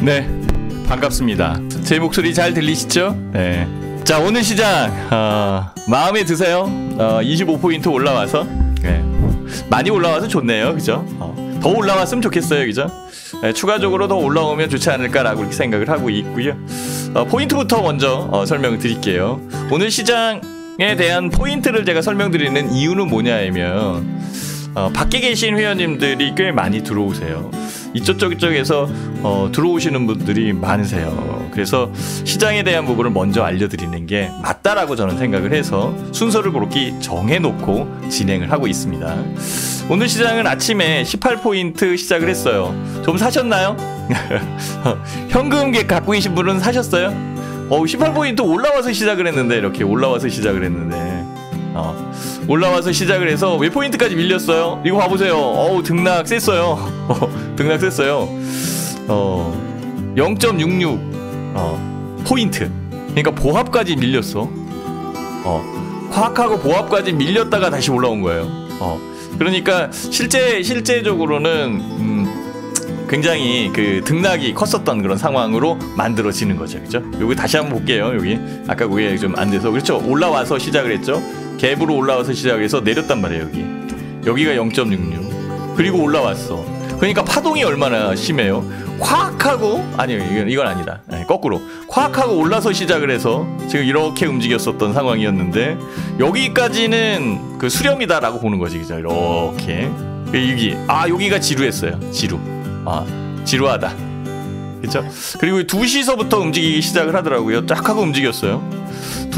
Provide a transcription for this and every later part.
네, 반갑습니다. 제 목소리 잘 들리시죠? 네. 자, 오늘 시장 어, 마음에 드세요? 어, 25포인트 올라와서 네. 많이 올라와서 좋네요, 그죠? 어, 더 올라왔으면 좋겠어요, 그죠? 네, 추가적으로 더 올라오면 좋지 않을까라고 이렇게 생각을 하고 있고요. 어, 포인트부터 먼저 어, 설명을 드릴게요. 오늘 시장에 대한 포인트를 제가 설명드리는 이유는 뭐냐면 어, 밖에 계신 회원님들이 꽤 많이 들어오세요. 이쪽 저쪽 에서 어, 들어오시는 분들이 많으세요. 그래서 시장에 대한 부분을 먼저 알려드리는 게 맞다라고 저는 생각을 해서 순서를 그렇게 정해놓고 진행을 하고 있습니다. 오늘 시장은 아침에 18포인트 시작을 했어요. 좀 사셨나요? 현금 갖고 계신 분은 사셨어요? 어, 18포인트 올라와서 시작을 했는데 이렇게 올라와서 시작을 했는데 어. 올라와서 시작을 해서 웨포인트까지 밀렸어요 이거 봐보세요 어우 등락 셌어요 어, 등락 셌어요 어0.66 어, 포인트 그러니까 보합까지 밀렸어 어 화학하고 보합까지 밀렸다가 다시 올라온 거예요 어 그러니까 실제 실제적으로는 음, 굉장히 그 등락이 컸었던 그런 상황으로 만들어지는 거죠. 그죠? 여기 다시 한번 볼게요. 여기 아까 그게 좀 안 돼서 그렇죠. 올라와서 시작을 했죠. 갭으로 올라와서 시작해서 내렸단 말이에요 여기 여기가 0.66 그리고 올라왔어 그러니까 파동이 얼마나 심해요 콱 하고 아니요 이건, 이건 아니다 아 거꾸로 콱 하고 올라서 시작을 해서 지금 이렇게 움직였었던 상황이었는데 여기까지는 그 수렴이다 라고 보는 거지 그죠 이렇게 그 여기 아 여기가 지루했어요 지루 아 지루하다 그쵸 그리고 2시서부터 움직이기 시작을 하더라고요 쫙 하고 움직였어요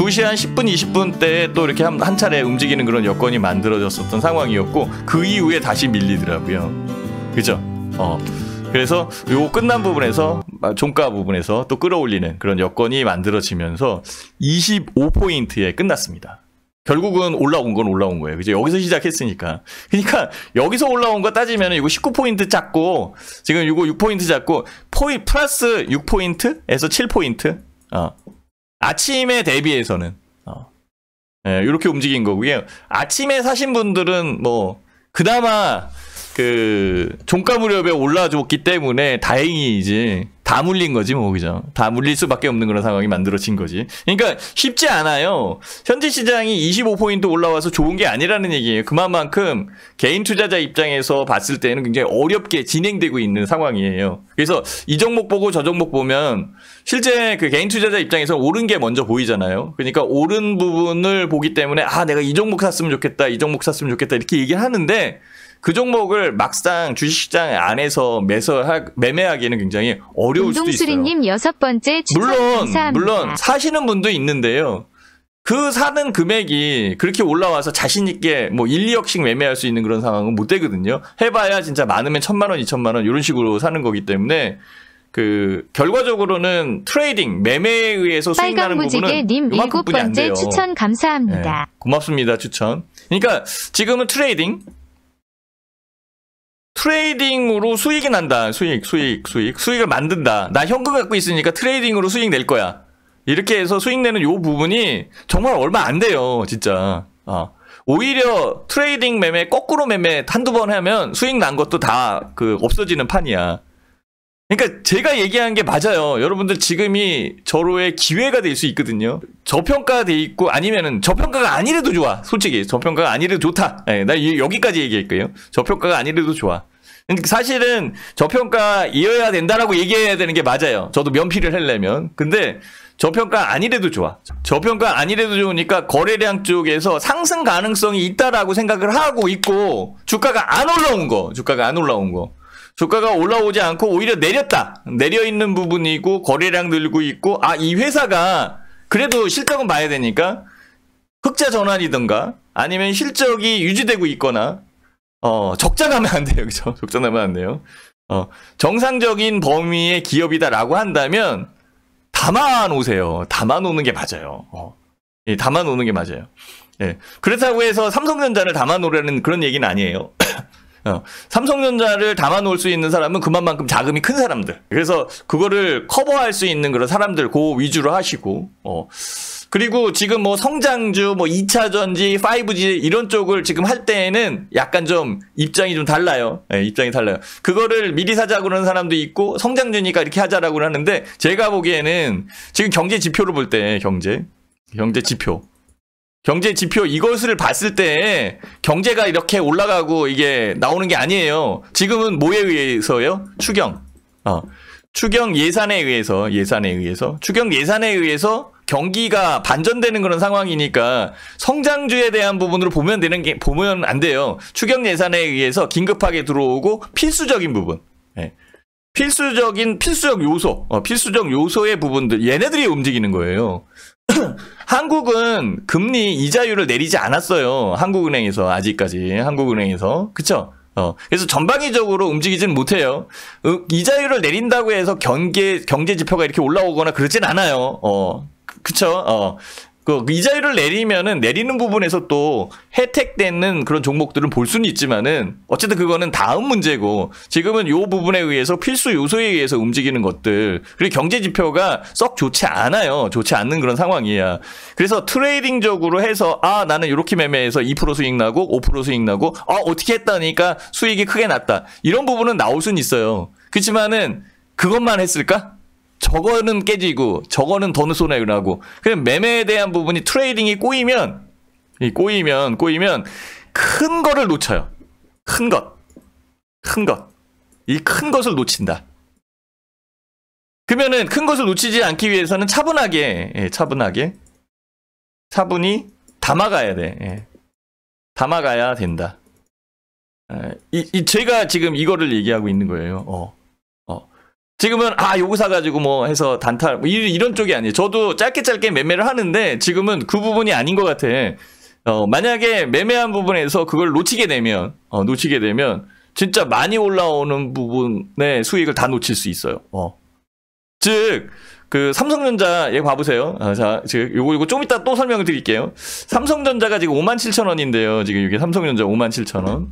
2시 한 10분, 20분 때 또 이렇게 한, 한 차례 움직이는 그런 여건이 만들어졌었던 상황이었고 그 이후에 다시 밀리더라고요. 그죠? 어. 그래서 요 끝난 부분에서 종가 부분에서 또 끌어올리는 그런 여건이 만들어지면서 25포인트에 끝났습니다. 결국은 올라온 건 올라온 거예요. 그죠? 여기서 시작했으니까. 그러니까 여기서 올라온 거 따지면 이거 19포인트 잡고 지금 이거 6포인트 잡고 포인 플러스 6포인트에서 7포인트 어. 아침에 대비해서는 어. 네, 예, 이렇게 움직인 거고요. 아침에 사신 분들은 뭐 그나마 그 종가 무렵에 올라줬기 때문에 다행이지. 다 물린 거지 뭐 그죠? 다 물릴 수밖에 없는 그런 상황이 만들어진 거지. 그러니까 쉽지 않아요. 현지 시장이 25포인트 올라와서 좋은 게 아니라는 얘기예요. 그만큼 개인 투자자 입장에서 봤을 때는 굉장히 어렵게 진행되고 있는 상황이에요. 그래서 이 종목 보고 저 종목 보면 실제 그 개인 투자자 입장에서 오른 게 먼저 보이잖아요. 그러니까 오른 부분을 보기 때문에 아 내가 이 종목 샀으면 좋겠다, 이 종목 샀으면 좋겠다 이렇게 얘기하는데 그 종목을 막상 주식시장 안에서 매서 매매하기는 굉장히 어려울 수도 있어요. 님 여섯 번째 물론 감사합니다. 물론 사시는 분도 있는데요. 그 사는 금액이 그렇게 올라와서 자신 있게 뭐 1, 2억씩 매매할 수 있는 그런 상황은 못 되거든요. 해봐야 진짜 많으면 천만 원, 이천만 원 이런 식으로 사는 거기 때문에 그 결과적으로는 트레이딩 매매에 의해서 수익나는 부분은 님 일곱 번째 추천 감사합니다. 네, 고맙습니다 추천. 그러니까 지금은 트레이딩 트레이딩으로 수익이 난다. 수익, 수익, 수익. 수익을 만든다. 나 현금 갖고 있으니까 트레이딩으로 수익 낼 거야. 이렇게 해서 수익 내는 요 부분이 정말 얼마 안 돼요. 진짜. 어. 오히려 트레이딩 매매, 거꾸로 매매 한두 번 하면 수익 난 것도 다 그 없어지는 판이야. 그러니까 제가 얘기한 게 맞아요. 여러분들 지금이 저로의 기회가 될 수 있거든요. 저평가돼 있고 아니면은 저평가가 아니래도 좋아. 솔직히 저평가가 아니래도 좋다. 네, 나 여기까지 얘기할게요. 저평가가 아니래도 좋아. 사실은 저평가이어야 된다라고 얘기해야 되는 게 맞아요. 저도 면피를 하려면. 근데 저평가 아니래도 좋아. 저평가 아니래도 좋으니까 거래량 쪽에서 상승 가능성이 있다라고 생각을 하고 있고 주가가 안 올라온 거. 주가가 안 올라온 거. 주가가 올라오지 않고 오히려 내렸다. 내려 있는 부분이고 거래량 늘고 있고 아 이 회사가 그래도 실적은 봐야 되니까 흑자 전환이든가 아니면 실적이 유지되고 있거나 어 적자 가면 안 돼요. 그죠? 적자 가면안 돼요. 어 정상적인 범위의 기업이다라고 한다면 담아 놓으세요 담아 놓는 게 맞아요. 어. 예, 담아 놓는 게 맞아요. 예. 그렇다고 해서 삼성전자를 담아 놓으라는 그런 얘기는 아니에요. 어. 삼성전자를 담아놓을 수 있는 사람은 그만큼 자금이 큰 사람들. 그래서 그거를 커버할 수 있는 그런 사람들 고 그 위주로 하시고 어. 그리고 지금 뭐 성장주 뭐 2차 전지 5G 이런 쪽을 지금 할 때에는 약간 좀 입장이 좀 달라요. 네, 입장이 달라요. 그거를 미리 사자고 그러는 사람도 있고 성장주니까 이렇게 하자라고 하는데 제가 보기에는 지금 경제 지표를 볼때 경제 경제 지표 경제 지표 이것을 봤을 때 경제가 이렇게 올라가고 이게 나오는 게 아니에요. 지금은 뭐에 의해서요? 추경. 어. 추경 예산에 의해서 예산에 의해서 추경 예산에 의해서 경기가 반전되는 그런 상황이니까 성장주에 대한 부분으로 보면 되는 게 보면 안 돼요. 추경 예산에 의해서 긴급하게 들어오고 필수적인 부분. 네. 필수적인 필수적 요소, 어, 필수적 요소의 부분들 얘네들이 움직이는 거예요. 한국은 금리 이자율을 내리지 않았어요. 한국은행에서 아직까지 한국은행에서 그쵸? 어, 그래서 전방위적으로 움직이진 못해요. 으, 이자율을 내린다고 해서 경계 경제 지표가 이렇게 올라오거나 그러진 않아요. 어, 그, 그쵸? 어, 그 이자율을 내리면은 내리는 부분에서 또 혜택되는 그런 종목들은 볼 수는 있지만은 어쨌든 그거는 다음 문제고 지금은 요 부분에 의해서 필수 요소에 의해서 움직이는 것들 그리고 경제 지표가 썩 좋지 않아요 좋지 않는 그런 상황이야 그래서 트레이딩적으로 해서 아 나는 이렇게 매매해서 2% 수익 나고 5% 수익 나고 아 어떻게 했다니까 수익이 크게 났다 이런 부분은 나올 수는 있어요 그렇지만은 그것만 했을까? 저거는 깨지고 저거는 더는 손에 일어나고 그냥 매매에 대한 부분이 트레이딩이 꼬이면 이 꼬이면 꼬이면 큰 거를 놓쳐요. 큰 것. 큰 것. 이 큰 것을 놓친다. 그러면은 큰 것을 놓치지 않기 위해서는 차분하게 예, 차분하게 차분히 담아가야 돼. 예. 담아가야 된다. 아, 이, 이 제가 지금 이거를 얘기하고 있는 거예요. 어. 지금은 아 요거 사가지고 뭐 해서 단타 뭐 이런 쪽이 아니에요. 저도 짧게 짧게 매매를 하는데 지금은 그 부분이 아닌 것 같아. 어, 만약에 매매한 부분에서 그걸 놓치게 되면 어, 놓치게 되면 진짜 많이 올라오는 부분의 수익을 다 놓칠 수 있어요. 어. 즉, 그 삼성전자 얘 봐보세요. 아, 자, 지금 요거 이거좀 이따 또 설명을 드릴게요. 삼성전자가 지금 5만 7천 원인데요. 지금 이게 삼성전자 5만 7천 원.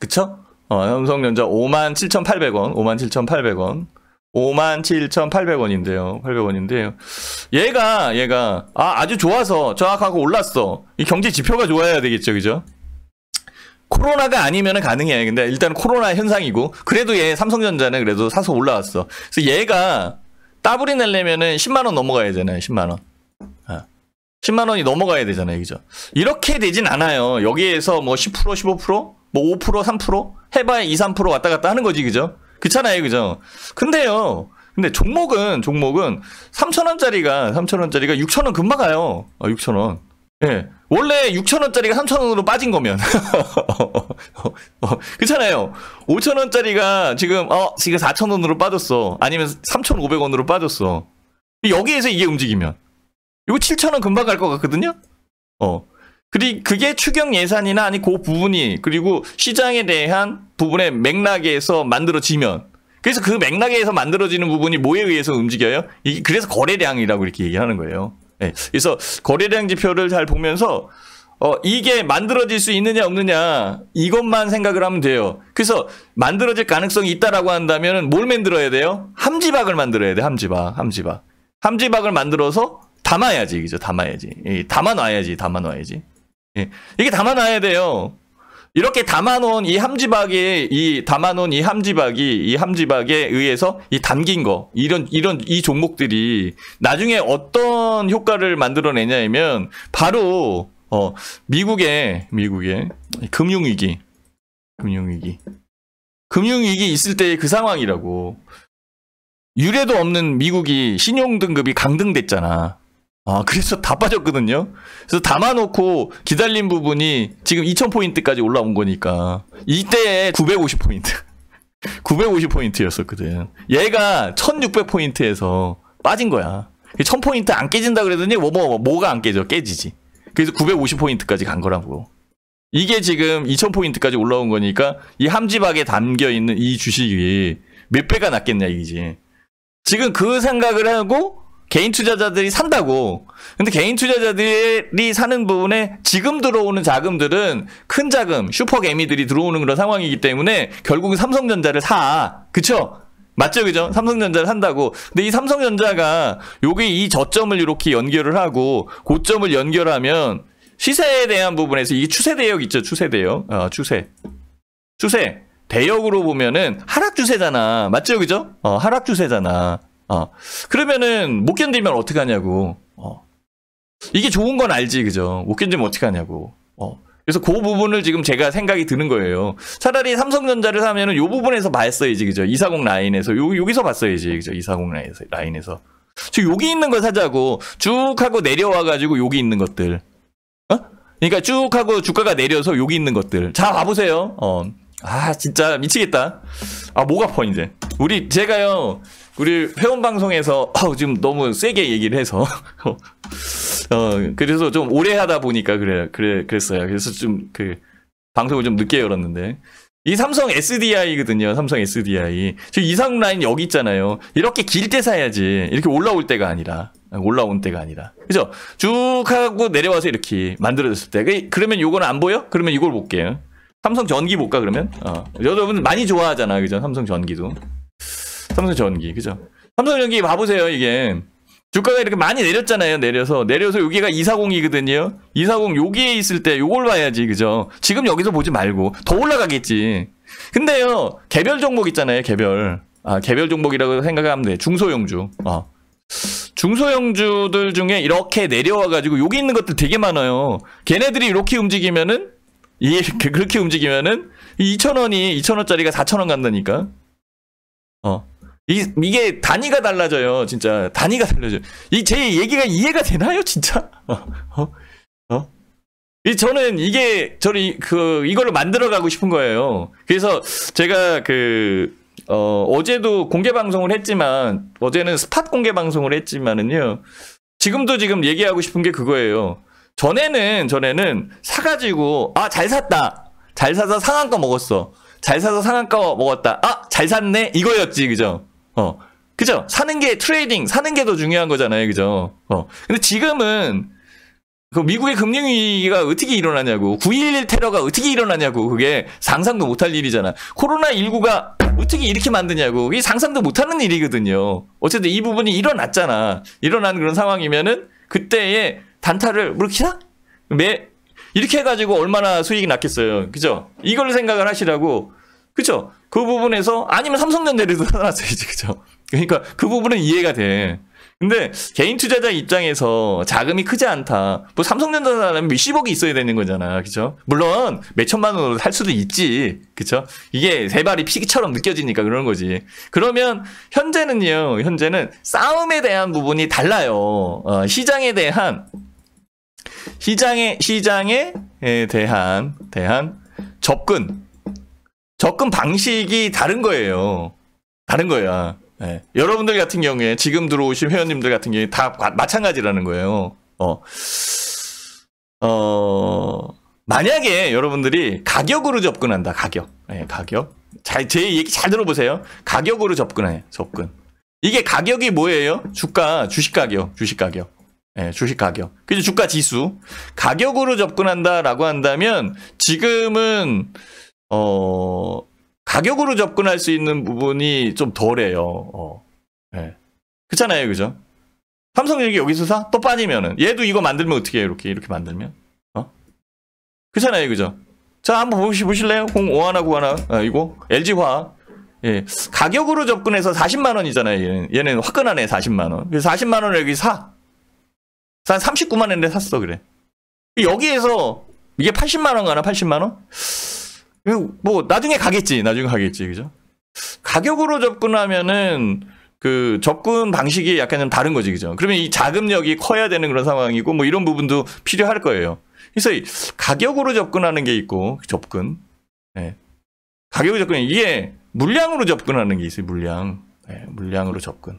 그쵸? 어, 삼성전자 57,800원, 57,800원. 57,800원인데요. 800원인데요. 얘가, 얘가, 아, 아주 좋아서 정확하고 올랐어. 이 경제 지표가 좋아야 되겠죠, 그죠? 코로나가 아니면 가능해. 근데 일단 코로나 현상이고, 그래도 얘 삼성전자는 그래도 사서 올라왔어. 그래서 얘가 따블이 내려면은 10만원 넘어가야 되잖아요, 10만원. 아. 10만원이 넘어가야 되잖아요, 그죠? 이렇게 되진 않아요. 여기에서 뭐 10%, 15%? 뭐5% 3% 해봐야 2, 3% 왔다 갔다 하는 거지 그죠? 그찮아요 그죠? 근데요 근데 종목은 종목은 3천 원짜리가 3천 원짜리가 6천 원 금방 가요. 아, 6천 원. 예. 원래 6천 원짜리가 3천 원으로 빠진 거면 그렇잖아요. 5천 원짜리가 지금 어 지금 4천 원으로 빠졌어. 아니면 3,500원으로 빠졌어. 여기에서 이게 움직이면 이거 7천 원 금방 갈 것 같거든요. 어. 그리 그게 추경 예산이나 아니 그 부분이 그리고 시장에 대한 부분의 맥락에서 만들어지면 그래서 그 맥락에서 만들어지는 부분이 뭐에 의해서 움직여요? 이게 그래서 거래량이라고 이렇게 얘기하는 거예요. 네. 그래서 거래량 지표를 잘 보면서 어, 이게 만들어질 수 있느냐 없느냐 이것만 생각을 하면 돼요. 그래서 만들어질 가능성이 있다라고 한다면 뭘 만들어야 돼요? 함지박을 만들어야 돼. 함지박, 함지박, 함지박을 만들어서 담아야지, 그죠? 담아야지, 담아놔야지, 담아놔야지. 예. 이게 담아놔야 돼요. 이렇게 담아놓은 이 함지박이 이 담아놓은 이 함지박이 이 함지박에 의해서 이 담긴 거 이런 이런 이 종목들이 나중에 어떤 효과를 만들어내냐면 바로 어 미국의 미국의 금융위기 금융위기 금융위기 있을 때의 그 상황이라고 유례도 없는 미국이 신용등급이 강등됐잖아 아, 그래서 다 빠졌거든요. 그래서 담아놓고 기다린 부분이 지금 2000포인트까지 올라온 거니까. 이때에 950포인트. 950포인트였었거든. 얘가 1600포인트에서 빠진 거야. 1000포인트 안 깨진다 그랬더니 뭐, 뭐, 뭐가 뭐안 깨져? 깨지지. 그래서 950포인트까지 간 거라고. 이게 지금 2000포인트까지 올라온 거니까 이 함지박에 담겨 있는 이 주식이 몇 배가 낫겠냐 이지. 지금 그 생각을 하고 개인 투자자들이 산다고. 근데 개인 투자자들이 사는 부분에 지금 들어오는 자금들은 큰 자금, 슈퍼 개미들이 들어오는 그런 상황이기 때문에 결국은 삼성전자를 사. 그쵸? 맞죠, 그죠? 삼성전자를 산다고. 근데 이 삼성전자가 여기 이 저점을 이렇게 연결을 하고 고점을 연결하면 시세에 대한 부분에서 이 추세 대역 있죠, 추세 대역. 어, 추세. 추세. 대역으로 보면은 하락 추세잖아. 맞죠, 그죠? 어, 하락 추세잖아. 어. 그러면은 못 견디면 어떻게 하냐고. 어. 이게 좋은 건 알지, 그죠? 못 견디면 어떻게 하냐고. 어. 그래서 그 부분을 지금 제가 생각이 드는 거예요. 차라리 삼성전자를 사면은 요 부분에서 봤어야지, 그죠? 240 라인에서, 요, 여기서 봤어야지, 그죠? 240 라인에서. 라인에서. 지금 여기 있는 거 사자고, 쭉 하고 내려와가지고 여기 있는 것들. 어? 그러니까 쭉 하고 주가가 내려서 여기 있는 것들. 자, 봐보세요. 어. 아, 진짜 미치겠다. 아, 뭐가 퍼 이제. 우리, 제가요, 우리 회원 방송에서 어, 지금 너무 세게 얘기를 해서 어 그래서 좀 오래 하다 보니까 그래 그래 그랬어요. 그래서 좀 그 방송을 좀 늦게 열었는데 이 삼성 SDI거든요. 삼성 SDI. 지금 이상 라인 여기 있잖아요. 이렇게 길 때 사야지. 이렇게 올라올 때가 아니라. 올라온 때가 아니라. 그죠? 쭉 하고 내려와서 이렇게 만들어졌을 때. 그, 그러면 요거는 안 보여? 그러면 이걸 볼게요. 삼성 전기 볼까, 그러면? 어. 여러분 많이 좋아하잖아. 그죠? 삼성 전기도. 삼성 전기 그죠? 삼성 전기 봐보세요 이게 주가가 이렇게 많이 내렸잖아요 내려서 내려서 여기가 240이거든요 240 여기에 있을 때 요걸 봐야지 그죠? 지금 여기서 보지 말고 더 올라가겠지 근데요 개별 종목 있잖아요 개별 아 개별 종목이라고 생각하면 돼 중소형주 어. 중소형주들 중에 이렇게 내려와가지고 여기 있는 것들 되게 많아요. 걔네들이 이렇게 움직이면은 이 그렇게 움직이면은 2천 원이 2천 원짜리가 4천 원 간다니까. 어 이, 이게 단위가 달라져요. 진짜 단위가 달라져요. 이제 얘기가 이해가 되나요, 진짜? 어, 어? 어? 이 저는 이게 저는 그 이거를 만들어 가고 싶은 거예요. 그래서 제가 그 어, 어제도 공개 방송을 했지만 어제는 스팟 공개 방송을 했지만은요. 지금도 지금 얘기하고 싶은 게 그거예요. 전에는 전에는 사 가지고 아, 잘 샀다. 잘 사서 상한가 먹었어. 잘 사서 상한가 먹었다. 아, 잘 샀네. 이거였지. 그죠? 어. 그죠? 사는 게 트레이딩, 사는 게 더 중요한 거잖아요. 그죠? 어. 근데 지금은 그 미국의 금융위기가 어떻게 일어나냐고. 9.11 테러가 어떻게 일어나냐고. 그게 상상도 못할 일이잖아. 코로나19가 어떻게 이렇게 만드냐고. 이게 상상도 못하는 일이거든요. 어쨌든 이 부분이 일어났잖아. 일어난 그런 상황이면은 그때의 단타를 이키나매 이렇게 해가지고 얼마나 수익이 났겠어요. 그죠? 이걸 생각을 하시라고. 그죠? 그 부분에서 아니면 삼성전자를 사나어야지 그죠? 그러니까 그 부분은 이해가 돼. 근데 개인 투자자 입장에서 자금이 크지 않다. 뭐 삼성전자라면 몇십억이 있어야 되는 거잖아. 그죠? 물론 몇천만 원으로 살 수도 있지. 그죠? 이게 세 발이 피기처럼 느껴지니까 그런 거지. 그러면 현재는요. 현재는 싸움에 대한 부분이 달라요. 어, 시장에 대한 시장에 시장에 대한 대한 접근 접근 방식이 다른 거예요. 다른 거야. 네. 여러분들 같은 경우에 지금 들어오신 회원님들 같은 경우에 다 마찬가지라는 거예요. 어. 어. 만약에 여러분들이 가격으로 접근한다. 가격. 네, 가격. 잘, 제 얘기 잘 들어보세요. 가격으로 접근해. 접근. 이게 가격이 뭐예요? 주가, 주식 가격, 주식 가격. 예, 주식 가격. 그죠? 주가 지수. 가격으로 접근한다라고 한다면 지금은 어, 가격으로 접근할 수 있는 부분이 좀 덜해요. 어. 네. 그렇잖아요, 그죠? 삼성전기 여기서 사? 또 빠지면은. 얘도 이거 만들면 어떻게 해요? 이렇게, 이렇게 만들면. 어? 그렇잖아요, 그죠? 자, 한번 보시, 보실래요? 0 5 하나, 9하나 아, 이거? LG화. 예. 가격으로 접근해서 40만원이잖아요, 얘는. 얘는 화끈하네, 40만원. 그래서 40만원을 여기 사. 난 39만원인데 샀어, 그래. 여기에서, 이게 80만원 가나, 80만원? 뭐 나중에 가겠지, 나중에 가겠지, 그죠? 가격으로 접근하면은 그 접근 방식이 약간 좀 다른 거지, 그죠? 그러면 이 자금력이 커야 되는 그런 상황이고 뭐 이런 부분도 필요할 거예요. 그래서 가격으로 접근하는 게 있고 접근, 네. 가격으로 접근 이게 물량으로 접근하는 게 있어요, 물량, 네, 물량으로 접근.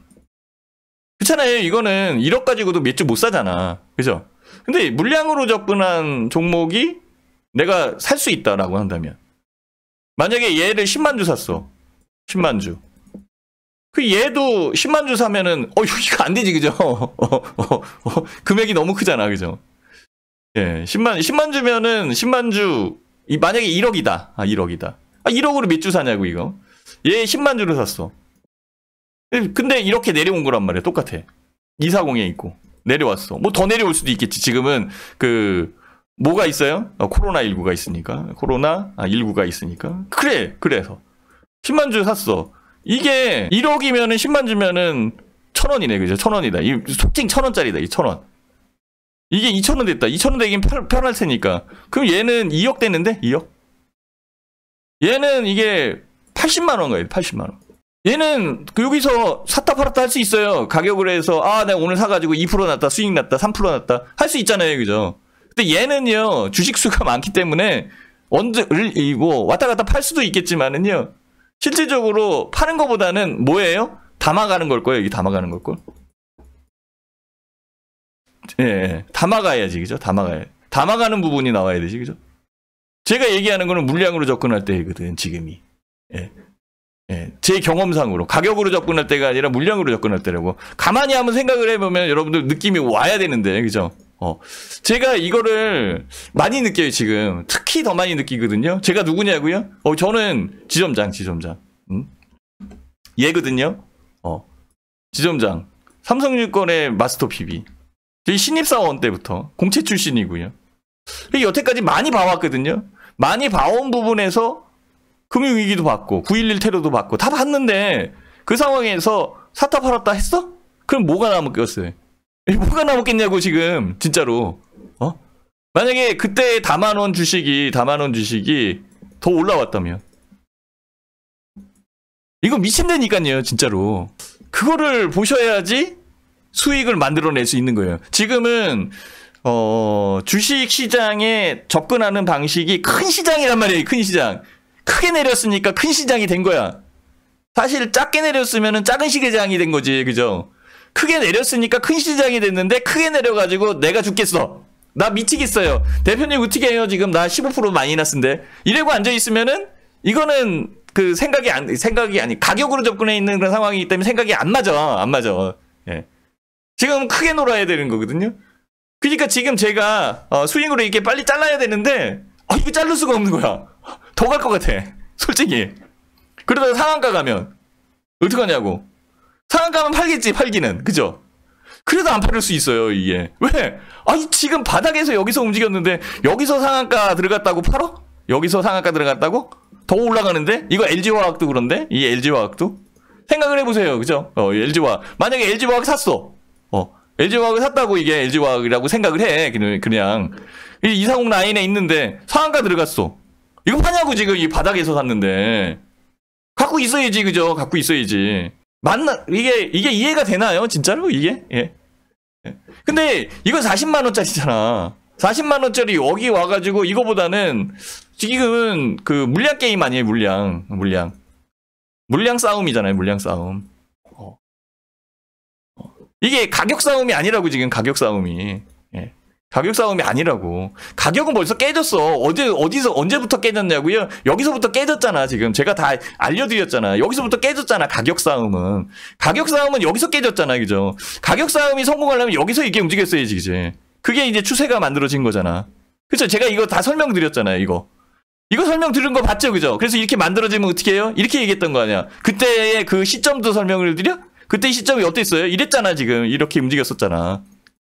그렇잖아요. 이거는 1억 가지고도 몇 주 못 사잖아, 그죠? 근데 물량으로 접근한 종목이 내가 살 수 있다라고 한다면 만약에 얘를 10만 주 샀어. 10만 주. 그 얘도 10만 주 사면은 어 이거 안 되지 그죠? 어, 어, 어, 금액이 너무 크잖아 그죠? 예, 10만 10만 주면은 10만 주 이, 만약에 1억이다. 아 1억이다. 아 1억으로 몇 주 사냐고 이거. 얘 10만 주를 샀어. 예, 근데 이렇게 내려온 거란 말이야. 똑같아. 240에 있고 내려왔어. 뭐 더 내려올 수도 있겠지. 지금은 그 뭐가 있어요? 어, 코로나19가 있으니까. 코로나19가 아, 있으니까. 그래, 그래서. 10만 주 샀어. 이게 1억이면은 10만 주면은 0 원이네, 그죠? 1 0 0 0 원이다. 이 속칭 1 0 0 0 원짜리다, 이0 원. 이게 2 0 0 0원 됐다. 2 0 0 0원 되긴 편, 편할 테니까. 그럼 얘는 2억 됐는데? 2억? 얘는 이게 80만 원 가요, 80만 원. 얘는 그 여기서 샀다 팔았다 할 수 있어요. 가격을 해서, 아, 내가 오늘 사가지고 2% 났다, 수익 났다, 3% 났다. 할 수 있잖아요, 그죠? 근데 얘는요 주식 수가 많기 때문에 언제 이뭐 왔다 갔다 팔 수도 있겠지만은요 실질적으로 파는 것보다는 뭐예요? 담아가는 걸 거예요. 여기 담아가는 걸 거. 예, 예, 담아가야지 그죠? 담아가야. 담아가는 부분이 나와야 되지 그죠? 제가 얘기하는 거는 물량으로 접근할 때거든 이 지금이. 예. 예, 제 경험상으로 가격으로 접근할 때가 아니라 물량으로 접근할 때라고 가만히 한번 생각을 해보면 여러분들 느낌이 와야 되는데 그죠? 어. 제가 이거를 많이 느껴요, 지금. 특히 더 많이 느끼거든요. 제가 누구냐고요? 어, 저는 지점장, 지점장. 음? 얘거든요. 어. 지점장. 삼성유권의 마스터 PB. 저희 신입사원 때부터 공채 출신이고요. 여태까지 많이 봐왔거든요. 많이 봐온 부분에서 금융위기도 봤고 9.11 테러도 봤고 다 봤는데 그 상황에서 사타 팔았다 했어? 그럼 뭐가 남았겠어요? 뭐가 남았겠냐고 지금 진짜로 어 만약에 그때 담아놓은 주식이 담아놓은 주식이 더 올라왔다면 이거 미친다니까요 진짜로 그거를 보셔야지 수익을 만들어낼 수 있는 거예요 지금은 어 주식 시장에 접근하는 방식이 큰 시장이란 말이에요 큰 시장 크게 내렸으니까 큰 시장이 된 거야 사실 작게 내렸으면 작은 시계장이 된 거지 그죠 크게 내렸으니까 큰 시장이 됐는데 크게 내려가지고 내가 죽겠어. 나 미치겠어요. 대표님 어떻게 해요? 지금 나 15%많이났스데 이래고 앉아있으면은 이거는 그 생각이 안, 생각이 아니, 가격으로 접근해 있는 그런 상황이기 때문에 생각이 안 맞아. 안 맞아. 예. 지금 크게 놀아야 되는 거거든요. 그러니까 지금 제가 어, 스윙으로 이렇게 빨리 잘라야 되는데 아 이거 자를 수가 없는 거야. 더 갈 것 같아. 솔직히. 그러다 상한가 가면 어떡하냐고. 상한가면 팔겠지 팔기는 그죠? 그래도 안 팔을 수 있어요 이게 왜? 아니 지금 바닥에서 여기서 움직였는데 여기서 상한가 들어갔다고 팔어? 여기서 상한가 들어갔다고? 더 올라가는데? 이거 LG화학도 그런데? 이 LG화학도? 생각을 해보세요 그죠? 어 LG화학 만약에 LG화학 샀어 어 LG화학을 샀다고 이게 LG화학이라고 생각을 해 그냥, 그냥. 이사공 라인에 있는데 상한가 들어갔어 이거 파냐고 지금 이 바닥에서 샀는데 갖고 있어야지 그죠 갖고 있어야지 만나 이게 이게 이해가 되나요? 진짜로 이게? 예. 예. 근데 이거 40만 원짜리잖아. 40만 원짜리 여기 와가지고 이거보다는 지금은 그 물량 게임 아니에요 물량 물량 물량 싸움이잖아요 물량 싸움. 어. 어. 이게 가격 싸움이 아니라고 지금 가격 싸움이. 가격 싸움이 아니라고. 가격은 벌써 깨졌어. 어제 어디서 언제부터 깨졌냐고요? 여기서부터 깨졌잖아, 지금. 제가 다 알려 드렸잖아. 여기서부터 깨졌잖아, 가격 싸움은. 가격 싸움은 여기서 깨졌잖아, 그죠? 가격 싸움이 성공하려면 여기서 이게 움직였어야지, 이제. 그게 이제 추세가 만들어진 거잖아. 그렇죠? 제가 이거 다 설명드렸잖아요, 이거. 이거 설명 들은 거 봤죠, 그죠? 그래서 이렇게 만들어지면 어떻게 해요? 이렇게 얘기했던 거 아니야. 그때의 그 시점도 설명을 드려? 그때 시점이 어땠어요? 이랬잖아, 지금. 이렇게 움직였었잖아.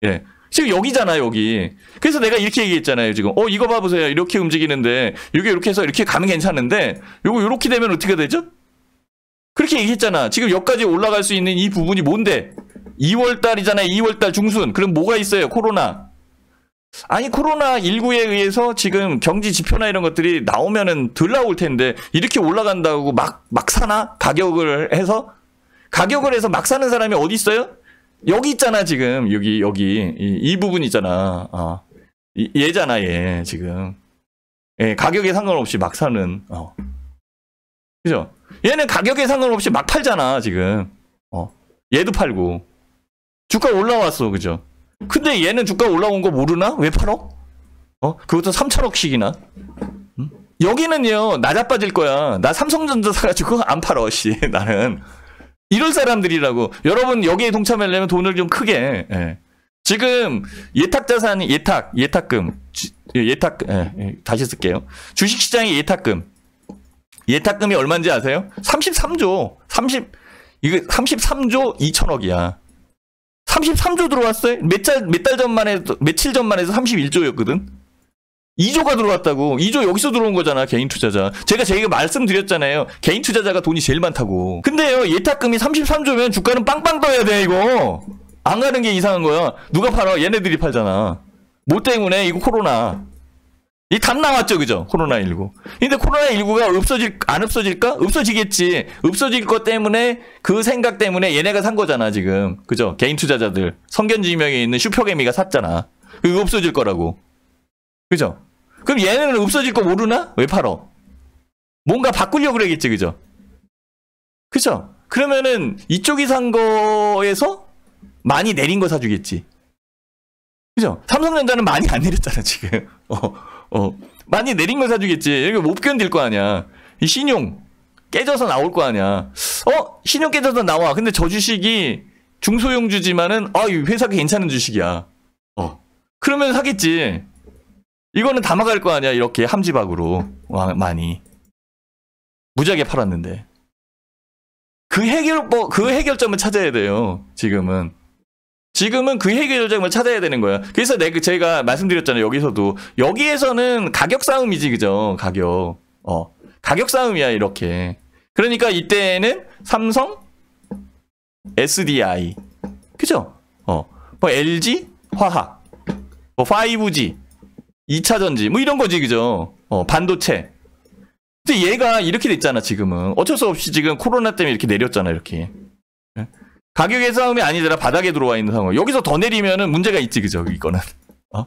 예. 지금 여기잖아 여기. 그래서 내가 이렇게 얘기했잖아요 지금. 어 이거 봐보세요. 이렇게 움직이는데 이게 이렇게 해서 이렇게 가면 괜찮은데 요거 이렇게 되면 어떻게 되죠? 그렇게 얘기했잖아. 지금 여기까지 올라갈 수 있는 이 부분이 뭔데? 2월달이잖아요. 2월달 중순. 그럼 뭐가 있어요? 코로나. 아니 코로나19에 의해서 지금 경기 지표나 이런 것들이 나오면은 덜 나올 텐데 이렇게 올라간다고 막, 막 사나? 가격을 해서? 가격을 해서 막 사는 사람이 어디 있어요? 여기 있잖아 지금 여기 여기 이, 이 부분 있잖아 어. 얘잖아 얘 지금 예, 가격에 상관없이 막 사는 어. 그죠? 얘는 가격에 상관없이 막 팔잖아 지금 어. 얘도 팔고 주가 올라왔어 그죠? 근데 얘는 주가 올라온 거 모르나? 왜 팔어? 어? 그것도 3천억씩이나 여기는요 낮아빠질 거야 나 삼성전자 사가지고 안 팔어 씨 나는 이런 사람들이라고. 여러분 여기에 동참하려면 돈을 좀 크게. 예. 지금 예탁자산이 예탁, 예탁금, 지, 예, 예탁, 예, 예, 다시 쓸게요. 주식시장의 예탁금. 예탁금이 얼마인지 아세요? 33조. 30, 이거 33조 2천억이야. 33조 들어왔어요? 몇 달, 몇 달 전만 해도, 며칠 전만 해도 31조였거든? 2조가 들어왔다고. 2조 여기서 들어온 거잖아, 개인 투자자. 제가 제가 말씀드렸잖아요. 개인 투자자가 돈이 제일 많다고. 근데요, 예탁금이 33조면 주가는 빵빵 떠야 돼, 이거. 안 가는 게 이상한 거야. 누가 팔아? 얘네들이 팔잖아. 뭐 때문에? 이거 코로나. 이답 나왔죠, 그죠? 코로나19. 근데 코로나19가 없어질, 안 없어질까? 없어지겠지. 없어질 것 때문에, 그 생각 때문에 얘네가 산 거잖아, 지금. 그죠? 개인 투자자들. 성견지명에 있는 슈퍼개미가 샀잖아. 이거 없어질 거라고. 그죠? 그럼 얘는 없어질 거 모르나? 왜 팔어? 뭔가 바꾸려고 그러겠지, 그죠? 그죠? 그러면은 이쪽이 산 거에서 많이 내린 거 사주겠지. 그죠? 삼성전자는 많이 안 내렸잖아, 지금. 어, 어. 많이 내린 거 사주겠지. 이거 못 견딜 거 아니야. 이 신용 깨져서 나올 거 아니야. 어? 신용 깨져서 나와. 근데 저 주식이 중소형 주지만은 아, 이 회사가 괜찮은 주식이야. 어. 그러면 사겠지. 이거는 담아갈 거 아니야 이렇게 함지박으로 많이 무지하게 팔았는데 그 해결 뭐 그 해결점을 찾아야 돼요 지금은 지금은 그 해결점을 찾아야 되는 거야 그래서 내가 그 제가 말씀드렸잖아요 여기서도 여기에서는 가격 싸움이지 그죠 가격 어 가격 싸움이야 이렇게 그러니까 이때는 삼성 SDI 그죠 어뭐 LG 화학 뭐 5G 2차 전지 뭐 이런 거지 그죠? 어, 반도체. 근데 얘가 이렇게 됐잖아 지금은 어쩔 수 없이 지금 코로나 때문에 이렇게 내렸잖아 이렇게. 예? 가격의 싸움이 아니더라 바닥에 들어와 있는 상황. 여기서 더 내리면은 문제가 있지 그죠? 이거는. 어?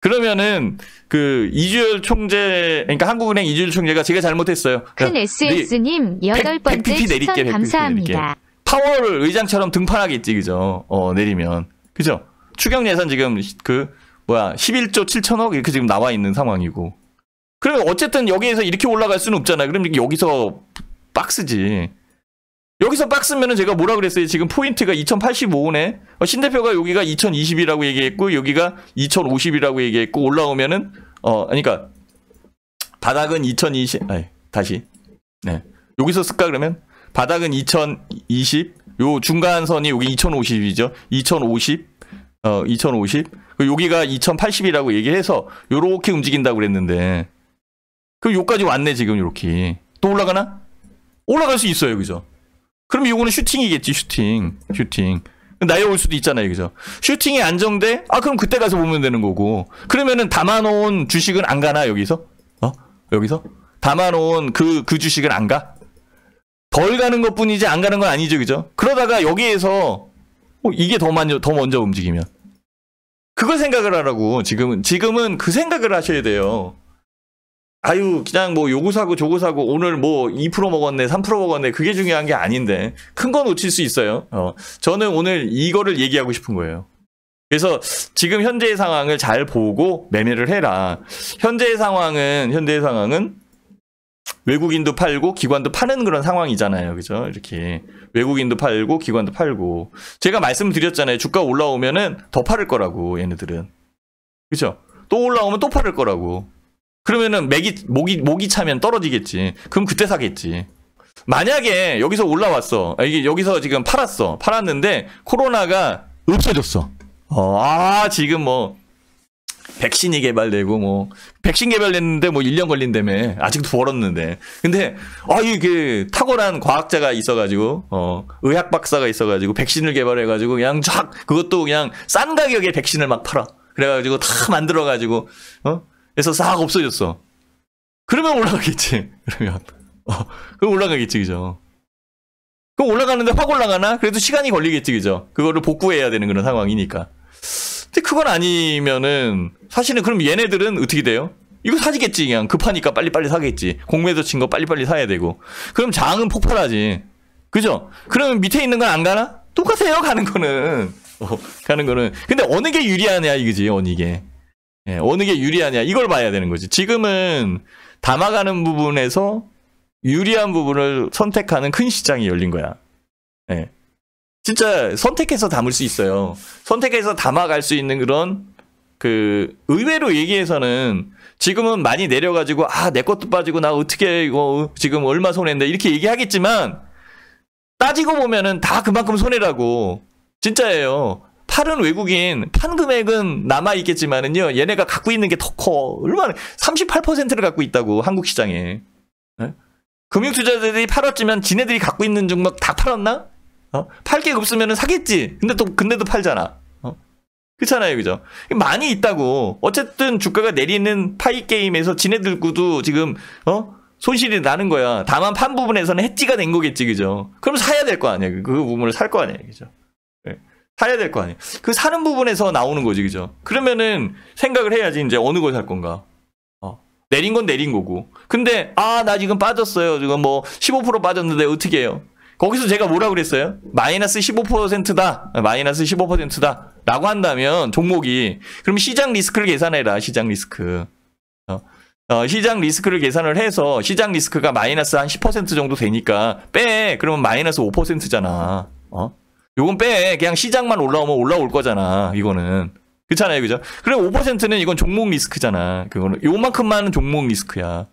그러면은 그 이주열 총재 그러니까 한국은행 이주열 총재가 제가 잘못했어요. 그러니까 큰 네, SS님 여덟 번째 추천 감사합니다. 파월 의장처럼 등판하겠지 그죠? 어 내리면 그죠? 추경 예산 지금 그 뭐야 11조 7천억 이렇게 지금 나와 있는 상황이고 그러면 어쨌든 여기에서 이렇게 올라갈 수는 없잖아요 그럼 여기서 박스지 여기서 박스면은 제가 뭐라 그랬어요 지금 포인트가 2085네 어, 신 대표가 여기가 2020이라고 얘기했고 여기가 2050이라고 얘기했고 올라오면은 어 그러니까 바닥은 2020 아니 다시 네 여기서 쓸까 그러면 바닥은 2020요 중간선이 여기 2050이죠 2050 어, 2050그 여기가 2080이라고 얘기해서 요렇게 움직인다고 그랬는데 그럼 요까지 왔네 지금 요렇게 또 올라가나? 올라갈 수 있어요 그죠? 그럼 요거는 슈팅이겠지 슈팅 슈팅 날려올 수도 있잖아요 그죠? 슈팅이 안정돼? 아 그럼 그때 가서 보면 되는 거고 그러면은 담아놓은 주식은 안 가나 여기서? 어? 여기서? 담아놓은 그, 그 주식은 안 가? 덜 가는 것 뿐이지 안 가는 건 아니죠 그죠? 그러다가 여기에서 어, 이게 더 먼저, 더 먼저 움직이면 그걸 생각을 하라고 지금은 지금은 그 생각을 하셔야 돼요. 아유 그냥 뭐요구 사고 조거 사고 오늘 뭐 2% 먹었네 3% 먹었네 그게 중요한 게 아닌데 큰 건 놓칠 수 있어요. 어, 저는 오늘 이거를 얘기하고 싶은 거예요. 그래서 지금 현재의 상황을 잘 보고 매매를 해라. 현재의 상황은 현재의 상황은 외국인도 팔고 기관도 파는 그런 상황이잖아요. 그죠? 이렇게 외국인도 팔고 기관도 팔고 제가 말씀드렸잖아요. 주가 올라오면은 더 팔을 거라고 얘네들은 그쵸또 올라오면 또 팔을 거라고. 그러면은 맥이 목이 목이 차면 떨어지겠지. 그럼 그때 사겠지. 만약에 여기서 올라왔어. 아, 이게 여기서 지금 팔았어. 팔았는데 코로나가 없어졌어. 어, 아 지금 뭐 백신이 개발되고 뭐 백신 개발됐는데 뭐 1년 걸린다며 아직도 벌었는데 근데 아 이게 탁월한 과학자가 있어가지고 어 의학 박사가 있어가지고 백신을 개발해가지고 그냥 쫙 그것도 그냥 싼 가격에 백신을 막 팔아 그래가지고 다 만들어가지고 어 그래서 싹 없어졌어 그러면 올라가겠지 그러면 어 그럼 올라가겠지 그죠 그럼 올라가는데 확 올라가나 그래도 시간이 걸리겠지 그죠 그거를 복구해야 되는 그런 상황이니까 근데 그건 아니면은 사실은 그럼 얘네들은 어떻게 돼요? 이거 사지겠지 그냥 급하니까 빨리빨리 사겠지 공매도 친 거 빨리빨리 사야 되고 그럼 장은 폭발하지 그죠? 그러면 밑에 있는 건 안 가나? 똑같아요 가는 거는 어, 가는 거는 근데 어느 게 유리하냐 이거지 어느 게 예, 어느 게 유리하냐 이걸 봐야 되는 거지 지금은 담아가는 부분에서 유리한 부분을 선택하는 큰 시장이 열린 거야 예. 진짜 선택해서 담을 수 있어요. 선택해서 담아갈 수 있는 그런 그 의외로 얘기해서는 지금은 많이 내려가지고 아 내 것도 빠지고 나 어떻게 이거 지금 얼마 손해인데 이렇게 얘기하겠지만 따지고 보면은 다 그만큼 손해라고 진짜예요. 팔은 외국인, 판 금액은 남아 있겠지만은요, 얘네가 갖고 있는 게 더 커. 얼마나 38%를 갖고 있다고 한국 시장에. 네? 금융 투자자들이 팔았지만 지네들이 갖고 있는 종목 다 팔았나? 어? 팔게 없으면 사겠지. 근데 또 근데도 팔잖아. 어? 그렇잖아요, 그죠? 많이 있다고. 어쨌든 주가가 내리는 파이 게임에서 지네들 구도 지금 어? 손실이 나는 거야. 다만 판 부분에서는 해지가 된 거겠지, 그죠? 그럼 사야 될 거 아니야. 그, 그 부분을 살 거 아니야, 그죠? 네. 사야 될 거 아니야. 그 사는 부분에서 나오는 거지, 그죠? 그러면은 생각을 해야지 이제 어느 걸 살 건가. 어. 내린 건 내린 거고. 근데 아, 나 지금 빠졌어요. 지금 뭐 15% 빠졌는데 어떻게 해요? 거기서 제가 뭐라 그랬어요? 마이너스 15%다. 마이너스 15%다. 라고 한다면 종목이 그럼 시장 리스크를 계산해라. 시장 리스크. 어, 어 시장 리스크를 계산을 해서 시장 리스크가 마이너스 한 10% 정도 되니까 빼. 그러면 마이너스 5%잖아. 어? 요건 빼. 그냥 시장만 올라오면 올라올 거잖아. 이거는. 그렇잖아요. 그죠? 그래 5%는 이건 종목 리스크잖아. 그거는 요만큼만은 종목 리스크야.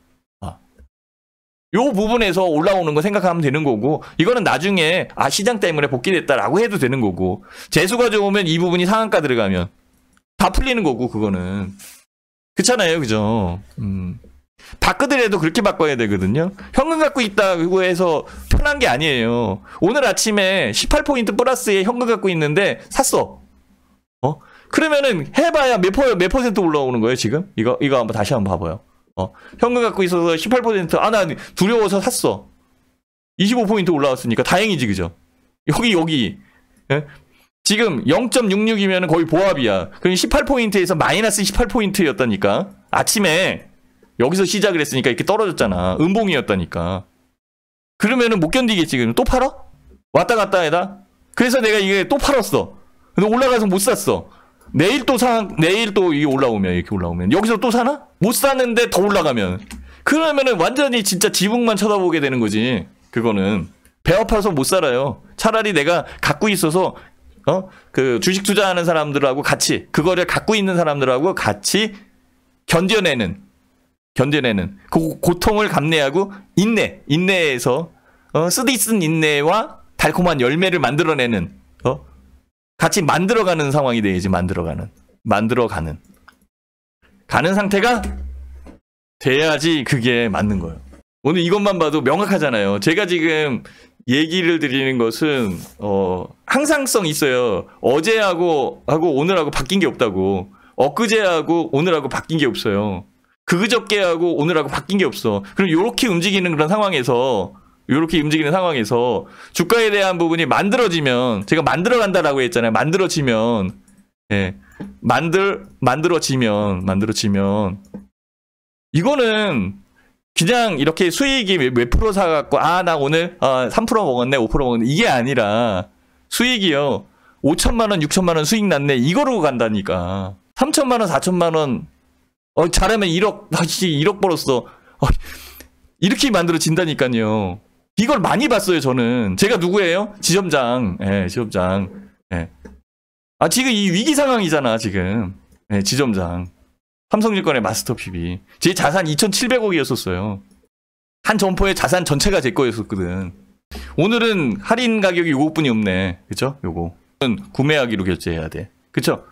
요 부분에서 올라오는 거 생각하면 되는 거고 이거는 나중에 아 시장 때문에 복귀됐다라고 해도 되는 거고 재수가 좋으면 이 부분이 상한가 들어가면 다 풀리는 거고 그거는 그렇잖아요 그죠 음. 바꾸더라도 그렇게 바꿔야 되거든요 현금 갖고 있다고 해서 편한 게 아니에요 오늘 아침에 18포인트 플러스에 현금 갖고 있는데 샀어 어 그러면은 해봐야 몇, 퍼, 몇 퍼센트 올라오는 거예요 지금 이거 이거 한번 다시 한번 봐봐요 어, 현금 갖고 있어서 18% 아, 나 두려워서 샀어. 25포인트 올라왔으니까 다행이지, 그죠? 여기, 여기. 예? 지금 0.66이면 거의 보합이야. 그 18포인트에서 마이너스 18포인트였다니까. 아침에 여기서 시작을 했으니까 이렇게 떨어졌잖아. 음봉이었다니까. 그러면은 못 견디겠지, 그럼. 또 팔아? 왔다 갔다 해다? 그래서 내가 이게 또 팔았어. 근데 올라가서 못 샀어. 내일 또 사, 내일 또 이게 올라오면, 이렇게 올라오면. 여기서 또 사나? 못 사는데 더 올라가면 그러면은 완전히 진짜 지붕만 쳐다보게 되는 거지 그거는 배 아파서 못 살아요 차라리 내가 갖고 있어서 어 그 주식 투자하는 사람들하고 같이 그거를 갖고 있는 사람들하고 같이 견뎌내는 견뎌내는 그 고통을 감내하고 인내 인내에서 어 쓰디쓴 인내와 달콤한 열매를 만들어내는 어 같이 만들어가는 상황이 돼야지 만들어가는 만들어가는 가는 상태가 돼야지 그게 맞는 거예요. 오늘 이것만 봐도 명확하잖아요. 제가 지금 얘기를 드리는 것은 어 항상성 있어요. 어제하고 하고 오늘하고 바뀐 게 없다고. 엊그제하고 오늘하고 바뀐 게 없어요. 그저께하고 오늘하고 바뀐 게 없어. 그럼 이렇게 움직이는 그런 상황에서 이렇게 움직이는 상황에서 주가에 대한 부분이 만들어지면 제가 만들어 간다라고 했잖아요. 만들어지면 예. 만들 만들어지면 만들어지면 이거는 그냥 이렇게 수익이 몇 프로 사갖고 아 나 오늘 아, 어, 3% 먹었네 5% 먹었네 이게 아니라 수익이요 5천만 원 6천만 원 수익 났네 이거로 간다니까 3천만 원 4천만 원 어, 잘하면 1억 다시 1억 벌었어 어, 이렇게 만들어진다니까요 이걸 많이 봤어요 저는 제가 누구예요 지점장 예 지점장 예아 지금 이 위기 상황이잖아 지금 네, 지점장 삼성증권의 마스터피비 제 자산 2,700억이었었어요 한 점포의 자산 전체가 제 거였었거든 오늘은 할인 가격이 요거뿐이 없네 그쵸 요거 구매하기로 결제해야 돼 그쵸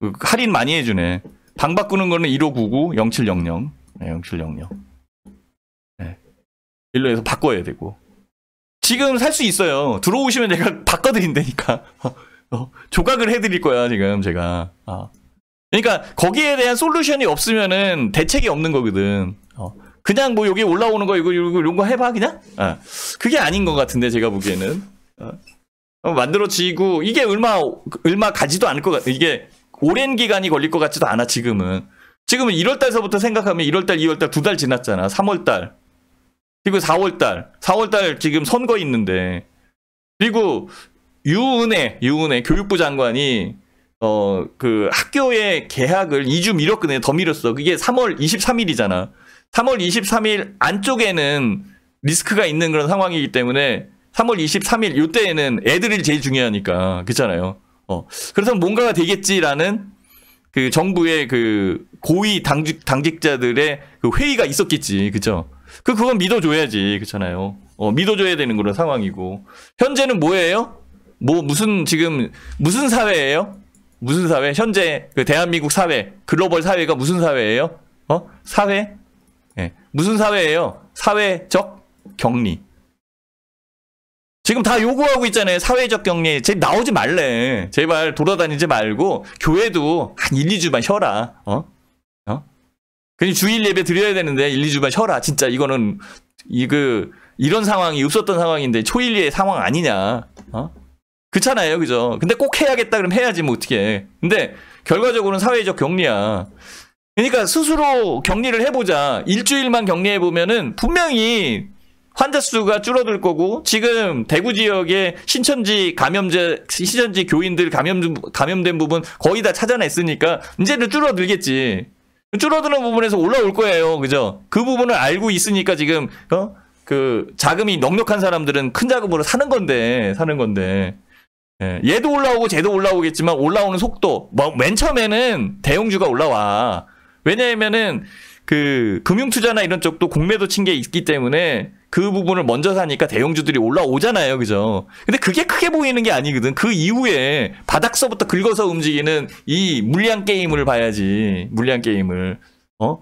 그 할인 많이 해주네 방 바꾸는 거는 1599 0700 네, 0700 일로 해서 바꿔야 되고 지금 살 수 있어요 들어오시면 내가 바꿔드린다니까 어, 조각을 해드릴 거야 지금 제가. 어. 그러니까 거기에 대한 솔루션이 없으면은 대책이 없는 거거든. 어. 그냥 뭐 여기 올라오는 거 이거 이거 이런 거 해봐 그냥. 어. 그게 아닌 것 같은데 제가 보기에는. 어? 어. 만들어지고 이게 얼마 얼마 가지도 않을 것 같. 아 이게 오랜 기간이 걸릴 것 같지도 않아 지금은. 지금은 1월달서부터 생각하면 1월달, 2월달 두 달 지났잖아. 3월달. 그리고 4월달. 4월달 지금 선거 있는데. 그리고 유은혜, 유은혜 교육부 장관이 어 그 학교의 개학을 2주 미뤘거든요. 더 미뤘어. 그게 3월 23일이잖아. 3월 23일 안쪽에는 리스크가 있는 그런 상황이기 때문에 3월 23일 이때에는 애들이 제일 중요하니까 그렇잖아요. 어 그래서 뭔가가 되겠지라는 그 정부의 그 고위 당직 당직자들의 그 회의가 있었겠지, 그죠? 그 그건 믿어줘야지, 그렇잖아요. 어, 믿어줘야 되는 그런 상황이고 현재는 뭐예요? 뭐 무슨 지금 무슨 사회예요? 무슨 사회? 현재 그 대한민국 사회, 글로벌 사회가 무슨 사회예요? 어? 사회? 예. 무슨 사회예요? 사회적 격리. 지금 다 요구하고 있잖아요. 사회적 격리. 제 나오지 말래. 제발 돌아다니지 말고 교회도 한 1, 2주만 쉬어라. 어? 어? 그냥 주일 예배 드려야 되는데 1, 2주만 쉬어라. 진짜 이거는 이 그 이런 상황이 없었던 상황인데 초일리의 상황 아니냐. 어? 그렇잖아요. 그죠? 근데 꼭 해야겠다 그럼 해야지 뭐 어떻게 근데 결과적으로는 사회적 격리야. 그러니까 스스로 격리를 해보자. 일주일만 격리해보면은 분명히 환자 수가 줄어들 거고 지금 대구 지역에 신천지 감염자 신천지 교인들 감염 감염된 부분 거의 다 찾아냈으니까 이제는 줄어들겠지. 줄어드는 부분에서 올라올 거예요. 그죠? 그 부분을 알고 있으니까 지금 어? 그 자금이 넉넉한 사람들은 큰 자금으로 사는 건데 사는 건데 예, 얘도 올라오고 쟤도 올라오겠지만 올라오는 속도 뭐, 맨 처음에는 대형주가 올라와 왜냐하면은 그 금융투자나 이런 쪽도 공매도 친 게 있기 때문에 그 부분을 먼저 사니까 대형주들이 올라오잖아요 그죠 근데 그게 크게 보이는 게 아니거든 그 이후에 바닥서부터 긁어서 움직이는 이 물량 게임을 봐야지 물량 게임을 어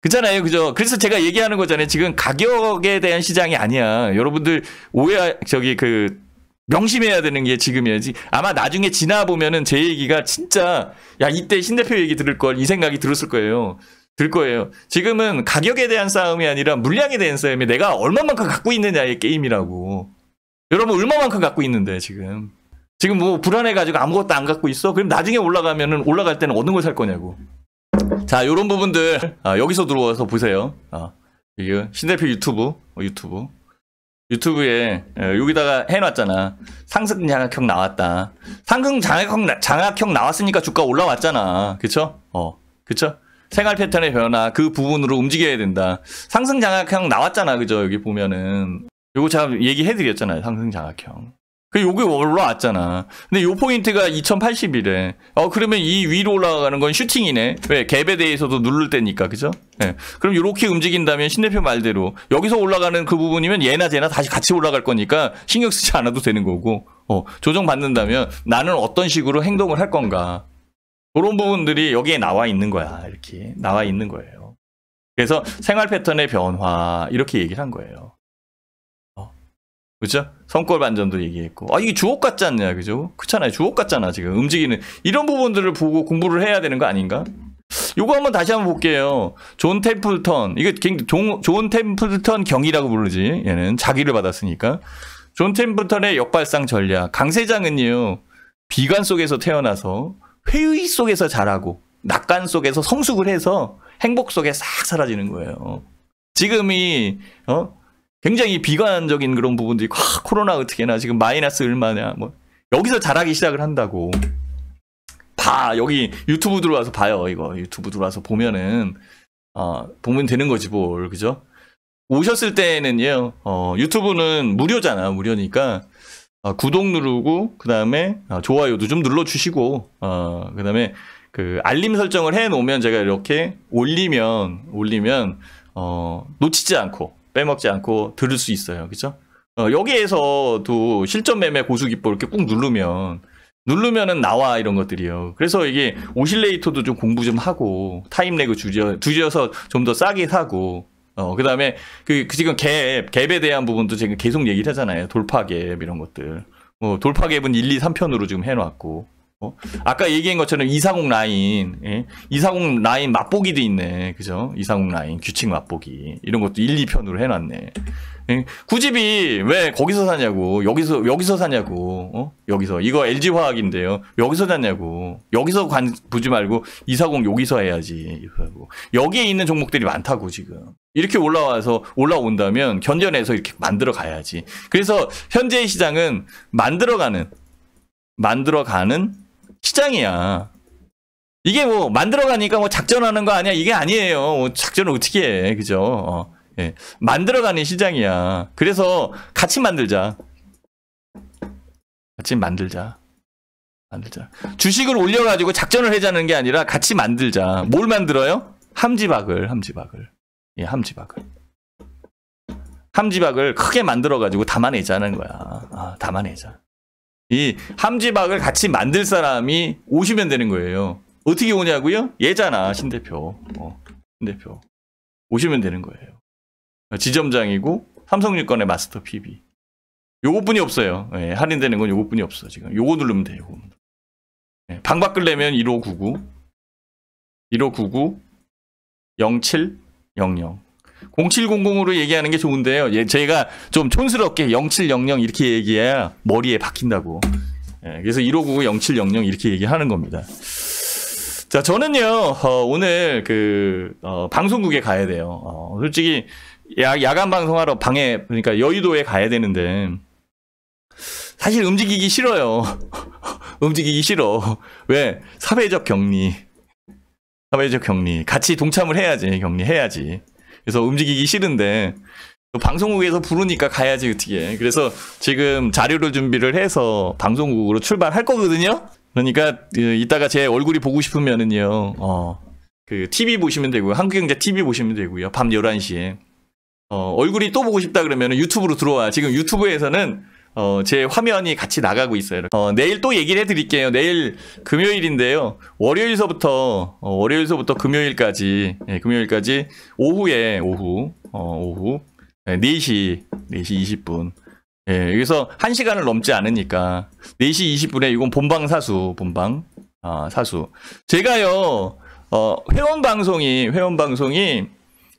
그잖아요 그죠 그래서 제가 얘기하는 거잖아요 지금 가격에 대한 시장이 아니야 여러분들 오해 저기 그 명심해야 되는 게 지금이야지. 아마 나중에 지나 보면은 제 얘기가 진짜 야 이때 신 대표 얘기 들을 걸 이 생각이 들었을 거예요. 들 거예요. 지금은 가격에 대한 싸움이 아니라 물량에 대한 싸움이 내가 얼마만큼 갖고 있느냐의 게임이라고. 여러분 얼마만큼 갖고 있는데 지금. 지금 뭐 불안해가지고 아무것도 안 갖고 있어? 그럼 나중에 올라가면은 올라갈 때는 어느 걸 살 거냐고. 자, 요런 부분들 아, 여기서 들어와서 보세요. 아, 이거 신대표 유튜브, 어, 유튜브. 유튜브에 예, 여기다가 해놨잖아. 상승 장악형 나왔다. 상승 장악형, 나, 장악형 나왔으니까 주가 올라왔잖아. 그쵸? 어, 그쵸? 생활 패턴의 변화 그 부분으로 움직여야 된다. 상승 장악형 나왔잖아. 그죠? 여기 보면은. 요거 제가 얘기해드렸잖아요. 상승 장악형. 그 요게 올라왔잖아. 근데 요 포인트가 2080이래. 어 그러면 이 위로 올라가는 건 슈팅이네. 왜 갭에 대해서도 누를 때니까 그죠? 예. 그럼 요렇게 움직인다면 신 대표 말대로 여기서 올라가는 그 부분이면 얘나 쟤나 다시 같이 올라갈 거니까 신경 쓰지 않아도 되는 거고. 어 조정 받는다면 나는 어떤 식으로 행동을 할 건가. 그런 부분들이 여기에 나와 있는 거야. 이렇게 나와 있는 거예요. 그래서 생활 패턴의 변화 이렇게 얘기를 한 거예요. 그죠? 성골 반전도 얘기했고. 아, 이게 주옥 같지 않냐, 그죠? 그렇잖아요. 주옥 같잖아, 지금. 움직이는. 이런 부분들을 보고 공부를 해야 되는 거 아닌가? 요거 한번 다시 한번 볼게요. 존 템플턴. 이게 종, 존 템플턴 경이라고 부르지. 얘는 자기를 받았으니까. 존 템플턴의 역발상 전략. 강세장은요, 비관 속에서 태어나서, 회의 속에서 자라고, 낙관 속에서 성숙을 해서, 행복 속에 싹 사라지는 거예요. 지금이, 어? 굉장히 비관적인 그런 부분들이고 코로나 어떻게나 지금 마이너스 얼마냐 뭐 여기서 잘하기 시작을 한다고 봐 여기 유튜브 들어와서 봐요 이거 유튜브 들어와서 보면은 어, 보면 되는 거지 뭘 그죠 오셨을 때는요 어, 유튜브는 무료잖아 무료니까 어, 구독 누르고 그 다음에 어, 좋아요도 좀 눌러주시고 어, 그 다음에 그 알림 설정을 해 놓으면 제가 이렇게 올리면 올리면 어, 놓치지 않고 빼먹지 않고 들을 수 있어요. 그죠? 어, 여기에서도 실전 매매 고수 기법 이렇게 꾹 누르면 누르면은 나와 이런 것들이요. 그래서 이게 오실레이터도 좀 공부 좀 하고 타임 레그 줄여 줄여서 좀 더 싸게 사고 어 그다음에 그, 그 지금 갭 갭에 대한 부분도 지금 계속 얘기를 하잖아요. 돌파 갭 이런 것들. 어, 돌파 갭은 1, 2, 3편으로 지금 해놨고 아까 얘기한 것처럼 240 라인, 예? 240 라인 맛보기도 있네. 그죠? 240 라인, 규칙 맛보기. 이런 것도 1, 2편으로 해놨네. 예? 구집이 왜 거기서 사냐고. 여기서, 여기서 사냐고. 어? 여기서. 이거 LG화학인데요. 여기서 사냐고 여기서 관, 보지 말고 240 여기서 해야지. 여기에 있는 종목들이 많다고, 지금. 이렇게 올라와서 올라온다면 견뎌내서 이렇게 만들어 가야지. 그래서 현재의 시장은 만들어가는, 만들어가는 시장이야. 이게 뭐 만들어가니까 뭐 작전하는 거 아니야? 이게 아니에요. 뭐 작전을 어떻게 해, 그죠? 어, 예. 만들어가는 시장이야. 그래서 같이 만들자. 같이 만들자. 만들자. 주식을 올려가지고 작전을 해자는 게 아니라 같이 만들자. 뭘 만들어요? 함지박을, 함지박을. 예, 함지박을. 함지박을 크게 만들어가지고 담아내자는 거야. 아, 담아내자. 이 함지박을 같이 만들 사람이 오시면 되는 거예요. 어떻게 오냐고요? 얘잖아, 신 대표. 어, 신 대표. 오시면 되는 거예요. 지점장이고 삼성유권의 마스터 PB. 요것뿐이 없어요. 예, 할인되는 건 요것뿐이 없어. 지금 요거 누르면 돼요. 요거. 예, 방바꾸려면 1599 1599 0700 0700으로 얘기하는 게 좋은데요. 예, 저희가 좀 촌스럽게 0700 이렇게 얘기해야 머리에 박힌다고. 예, 그래서 1599 0700 이렇게 얘기하는 겁니다. 자, 저는요, 어, 오늘 그, 어, 방송국에 가야 돼요. 어, 솔직히, 야, 야간 방송하러 방에, 그러니까 여의도에 가야 되는데, 사실 움직이기 싫어요. 움직이기 싫어. 왜? 사회적 격리. 사회적 격리. 같이 동참을 해야지. 격리해야지. 그래서 움직이기 싫은데 방송국에서 부르니까 가야지 어떻게. 그래서 지금 자료를 준비를 해서 방송국으로 출발할 거거든요. 그러니까 이따가 제 얼굴이 보고 싶으면은요. 어. 그 TV 보시면 되고요. 한국경제 TV 보시면 되고요. 밤 11시에. 어, 얼굴이 또 보고 싶다 그러면 유튜브로 들어와. 지금 유튜브에서는 어, 제 화면이 같이 나가고 있어요. 어, 내일 또 얘기를 해드릴게요. 내일 금요일인데요. 월요일서부터, 어, 월요일서부터 금요일까지, 예, 금요일까지 오후에, 오후, 어, 오후, 예, 4시, 4시 20분. 예, 여기서 1시간을 넘지 않으니까. 4시 20분에 이건 본방 사수, 본방, 아, 사수. 제가요, 어, 회원 방송이, 회원 방송이,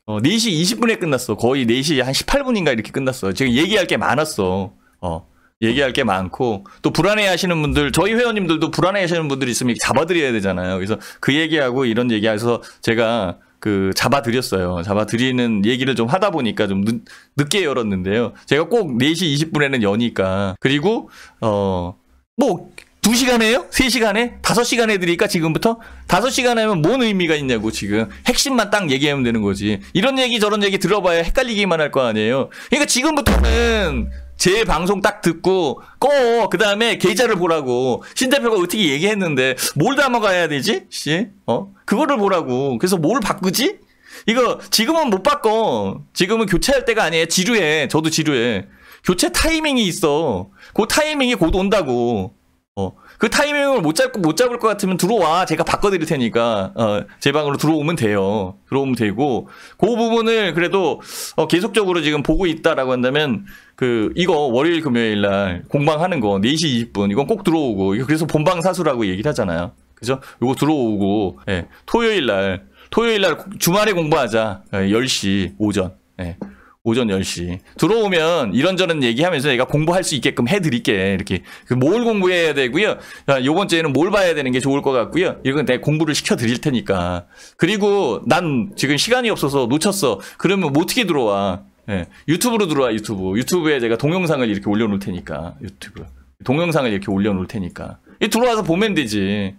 어, 4시 20분에 끝났어. 거의 4시 한 18분인가 이렇게 끝났어. 지금 얘기할 게 많았어. 어. 얘기할 게 많고 또 불안해 하시는 분들 저희 회원님들도 불안해 하시는 분들 있으면 잡아드려야 되잖아요. 그래서 그 얘기하고 이런 얘기해서 제가 그 잡아드렸어요. 잡아드리는 얘기를 좀 하다 보니까 좀 늦, 게 열었는데요. 제가 꼭 4시 20분에는 여니까 그리고 어뭐 2시간 에요 3시간에? 5시간 해드릴까 지금부터? 5시간 하면 뭔 의미가 있냐고 지금 핵심만 딱 얘기하면 되는 거지 이런 얘기 저런 얘기 들어봐야 헷갈리기만 할 거 아니에요 그러니까 지금부터는 제 방송 딱 듣고 꺼. 그 다음에 계좌를 보라고 신 대표가 어떻게 얘기했는데 뭘 담아가야 되지? 씨, 어 그거를 보라고. 그래서 뭘 바꾸지? 이거 지금은 못 바꿔. 지금은 교체할 때가 아니에요. 지루해. 저도 지루해. 교체 타이밍이 있어. 그 타이밍이 곧 온다고. 어. 그 타이밍을 못 잡고 못 잡을 것 같으면 들어와. 제가 바꿔드릴 테니까 어, 제 방으로 들어오면 돼요. 들어오면 되고 그 부분을 그래도 어, 계속적으로 지금 보고 있다라고 한다면 그 이거 월요일 금요일 날 공방하는 거 4시 20분 이건 꼭 들어오고 그래서 본방 사수라고 얘기를 하잖아요. 그죠? 이거 들어오고 예, 토요일 날 토요일 날 주말에 공부하자. 예, 10시 오전. 예. 오전 10시. 들어오면 이런저런 얘기하면서 얘가 공부할 수 있게끔 해드릴게. 이렇게. 그 뭘 공부해야 되고요. 요번 주에는 뭘 봐야 되는 게 좋을 것 같고요. 이건 내가 공부를 시켜드릴 테니까. 그리고 난 지금 시간이 없어서 놓쳤어. 그러면 뭐 어떻게 들어와. 예. 유튜브로 들어와, 유튜브. 유튜브에 제가 동영상을 이렇게 올려놓을 테니까. 유튜브. 동영상을 이렇게 올려놓을 테니까. 이 들어와서 보면 되지.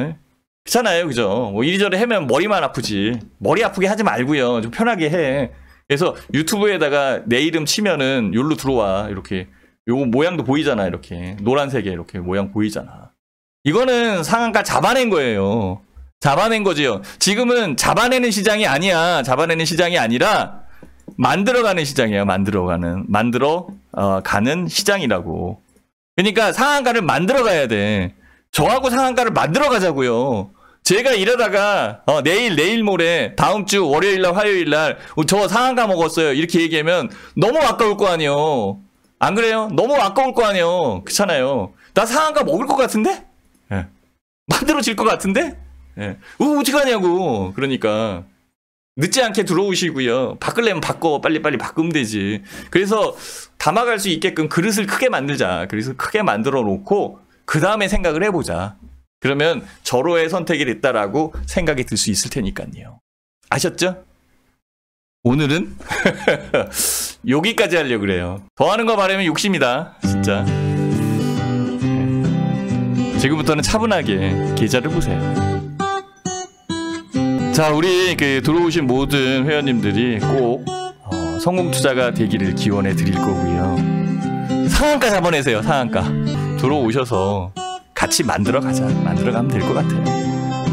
예? 그렇아요 그죠? 뭐 이리저리 하면 머리만 아프지. 머리 아프게 하지 말고요. 좀 편하게 해. 그래서 유튜브에다가 내 이름 치면은 요로 들어와 이렇게 요 모양도 보이잖아 이렇게 노란색에 이렇게 모양 보이잖아 이거는 상한가 잡아낸 거예요 잡아낸 거지요 지금은 잡아내는 시장이 아니야 잡아내는 시장이 아니라 만들어가는 시장이에요 만들어가는 만들어 어, 가는 시장이라고 그러니까 상한가를 만들어가야 돼 저하고 상한가를 만들어가자고요 제가 이러다가 어, 내일 내일 모레 다음 주 월요일 날 화요일 날저 어, 상한 가먹었어요 이렇게 얘기하면 너무 아까울 거 아니에요 안 그래요? 너무 아까울 거 아니에요 그렇잖아요 나 상한 가 먹을 것 같은데? 예. 반대로 질것 같은데? 예. 우, 어떡하냐고 그러니까 늦지 않게 들어오시고요 바꿀려면 바꿔 빨리빨리 바꾸면 되지 그래서 담아갈 수 있게끔 그릇을 크게 만들자 그래서 크게 만들어 놓고 그 다음에 생각을 해보자 그러면 저로의 선택이 됐다라고 생각이 들 수 있을 테니까요. 아셨죠? 오늘은 여기까지 하려고 그래요. 더 하는 거 바라면 욕심이다. 진짜. 지금부터는 차분하게 계좌를 보세요. 자, 우리 그 들어오신 모든 회원님들이 꼭 어, 성공 투자가 되기를 기원해 드릴 거고요. 상한가 잡아내세요. 상한가. 들어오셔서 같이 만들어 가자. 만들어 가면 될 것 같아요.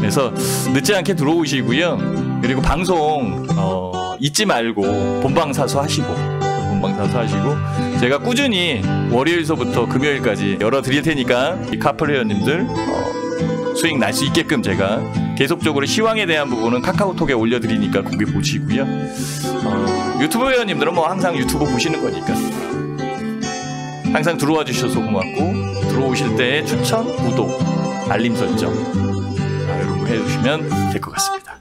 그래서 늦지 않게 들어오시고요. 그리고 방송 어, 잊지 말고 본방사수 하시고 본방사수 하시고 제가 꾸준히 월요일서부터 금요일까지 열어 드릴 테니까 이카플회원님들 어, 수익 날 수 있게끔 제가 계속적으로 시황에 대한 부분은 카카오톡에 올려드리니까 거기 보시고요. 어, 유튜브 회원님들은 뭐 항상 유튜브 보시는 거니까 항상 들어와 주셔서 고맙고 들어오실 때 추천, 구독, 알림 설정 여러분 해주시면 될 것 같습니다.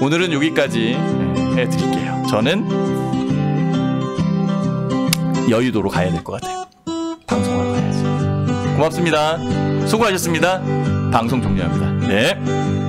오늘은 여기까지 해드릴게요. 저는 여유도로 가야 될 것 같아요. 방송하러 가야지. 고맙습니다. 수고하셨습니다. 방송 종료합니다. 네.